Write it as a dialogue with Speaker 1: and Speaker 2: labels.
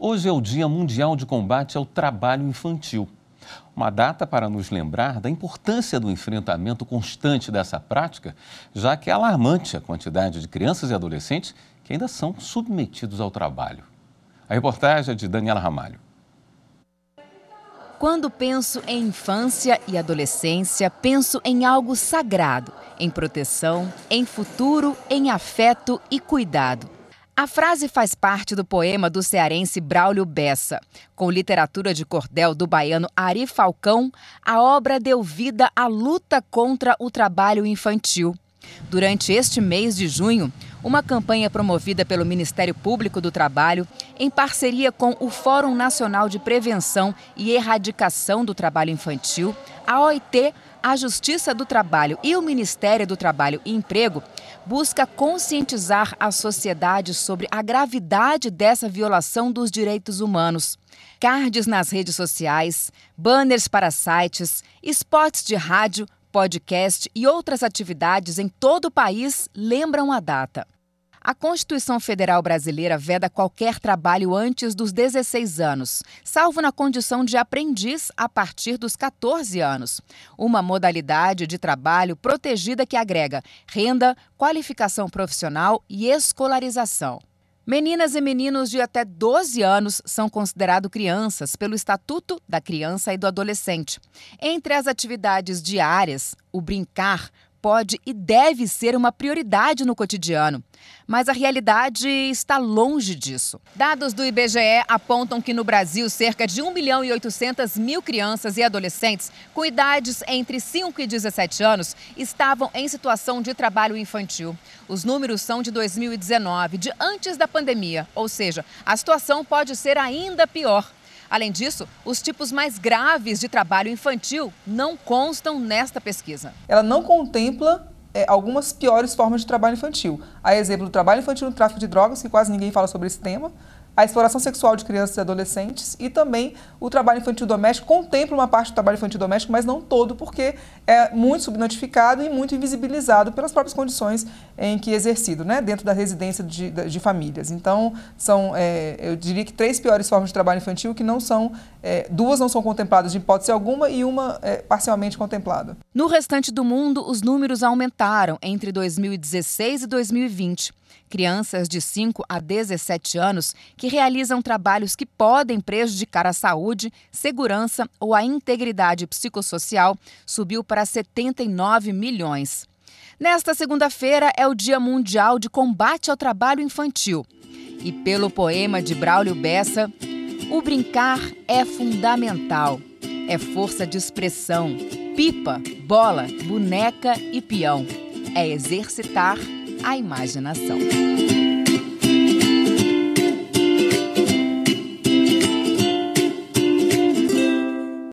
Speaker 1: Hoje é o Dia Mundial de Combate ao Trabalho Infantil. Uma data para nos lembrar da importância do enfrentamento constante dessa prática, já que é alarmante a quantidade de crianças e adolescentes que ainda são submetidos ao trabalho. A reportagem é de Daniela Ramalho.
Speaker 2: Quando penso em infância e adolescência, penso em algo sagrado, em proteção, em futuro, em afeto e cuidado. A frase faz parte do poema do cearense Braulio Bessa. Com literatura de cordel do baiano Ari Falcão, a obra deu vida à luta contra o trabalho infantil. Durante este mês de junho, uma campanha promovida pelo Ministério Público do Trabalho, em parceria com o Fórum Nacional de Prevenção e Erradicação do Trabalho Infantil, a OIT, a Justiça do Trabalho e o Ministério do Trabalho e Emprego busca conscientizar a sociedade sobre a gravidade dessa violação dos direitos humanos. Cards nas redes sociais, banners para sites, spots de rádio, podcast e outras atividades em todo o país lembram a data. A Constituição Federal Brasileira veda qualquer trabalho antes dos 16 anos, salvo na condição de aprendiz a partir dos 14 anos. Uma modalidade de trabalho protegida que agrega renda, qualificação profissional e escolarização. Meninas e meninos de até 12 anos são considerados crianças pelo Estatuto da Criança e do Adolescente. Entre as atividades diárias, o brincar pode e deve ser uma prioridade no cotidiano. Mas a realidade está longe disso. Dados do IBGE apontam que no Brasil, cerca de 1 milhão e 800 mil crianças e adolescentes com idades entre 5 e 17 anos estavam em situação de trabalho infantil. Os números são de 2019, de antes da pandemia, ou seja, a situação pode ser ainda pior. Além disso, os tipos mais graves de trabalho infantil não constam nesta pesquisa.
Speaker 1: Ela não contempla é, algumas piores formas de trabalho infantil. A exemplo do trabalho infantil no tráfico de drogas, que quase ninguém fala sobre esse tema, a exploração sexual de crianças e adolescentes e também o trabalho infantil doméstico. Contempla uma parte do trabalho infantil doméstico, mas não todo, porque é muito subnotificado e muito invisibilizado pelas próprias condições em que é exercido, né, dentro da residência de, de famílias. Então, são, é, eu diria que três piores formas de trabalho infantil que não são, é, duas não são contempladas de hipótese alguma e uma é, parcialmente contemplada.
Speaker 2: No restante do mundo, os números aumentaram entre 2016 e 2020. Crianças de 5 a 17 anos que realizam trabalhos que podem prejudicar a saúde, segurança ou a integridade psicossocial subiu para 79 milhões. Nesta segunda-feira é o Dia Mundial de Combate ao Trabalho Infantil. E pelo poema de Braulio Bessa, o brincar é fundamental. É força de expressão, pipa, bola, boneca e peão. É exercitar à imaginação.